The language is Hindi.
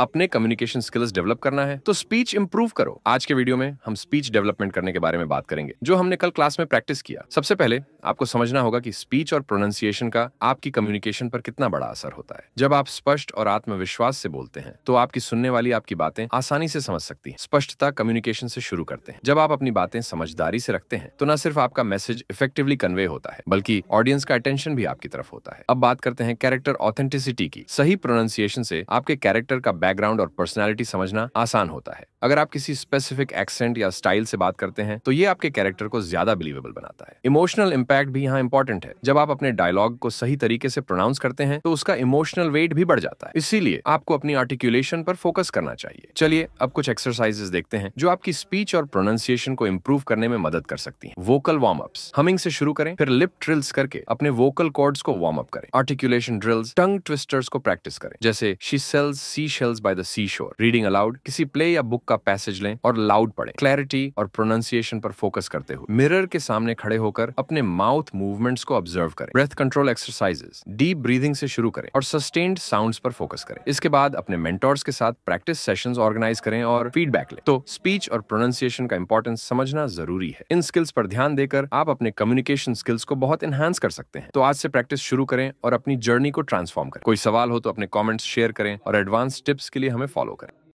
अपने कम्युनिकेशन स्किल्स डेवलप करना है तो स्पीच इंप्रूव करो आज के वीडियो में हम स्पीच डेवलपमेंट करने के बारे में बात करेंगे जो हमने कल क्लास में प्रैक्टिस किया सबसे पहले आपको समझना होगा कि स्पीच और प्रोनाउंसिएशन का आपकी कम्युनिकेशन पर कितना बड़ा असर होता है जब आप स्पष्ट और आत्मविश्वास से बोलते हैं तो आपकी सुनने वाली आपकी बातें आसानी से समझ सकती है स्पष्टता कम्युनिकेशन से शुरू करते हैं जब आप अपनी बातें समझदारी से रखते हैं तो न सिर्फ आपका मैसेज इफेक्टिवली कन्वे होता है बल्कि ऑडियंस का अटेंशन भी आपकी तरफ होता है अब बात करते हैं कैरेक्टर ऑथेंटिसिटी की सही प्रोनाउंसिएशन से आपके कैरेक्टर का बैकग्राउंड और पर्सनैलिटी समझना आसान होता है अगर आप किसी स्पेसिफिक एक्सेंट या स्टाइल से बात करते हैं तो ये आपके कैरेक्टर को ज्यादा बिलीवेबल बनाता है इमोशनल इम्पैक्ट भी यहाँ इम्पोर्टेंट है जब आप अपने डायलॉग को सही तरीके से प्रोनाउंस करते हैं तो उसका इमोशनल वेट भी बढ़ जाता है इसीलिए आपको अपनी आर्टिकुलेशन पर फोकस करना चाहिए चलिए अब कुछ एक्सरसाइजेस देखते हैं जो आपकी स्पीच और प्रोनाउंसिएशन को इम्प्रूव करने में मदद कर सकती है वोकल वार्म अप्स हमिंग से शुरू करें फिर लिप ट्रिल्स करके अपने वोकल कॉर्ड्स को वार्म अप करें आर्टिकुलेशन ड्रिल्स टंग ट्विस्टर्स को प्रैक्टिस करें जैसे she sells seashells by the seashore reading aloud किसी प्ले या बुक का पैसेज लें और लाउड पढ़ें क्लैरिटी और प्रोनाउंसिएशन पर फोकस करते हुए मिरर के सामने खड़े होकर अपने माउथ मूवमेंट्स को ऑब्जर्व करें breath control exercises deep breathing से शुरू करें और सस्टेन्ड साउंड्स पर फोकस करें इसके बाद अपने मेंटोर्स के साथ प्रैक्टिस सेशंस ऑर्गेनाइज करें और फीडबैक लें तो स्पीच और प्रोनाउंसिएशन का इंपॉर्टेंस समझना जरूरी है इन स्किल्स पर ध्यान देकर आप अपने कम्युनिकेशन स्किल्स को बहुत एनहांस कर सकते हैं तो आज से प्रैक्टिस शुरू करें और अपनी जर्नी को ट्रांसफॉर्म करें कोई सवाल हो तो अपने कॉमेंट्स शेयर करें और एडवांस टिप्स के लिए हमें फॉलो करें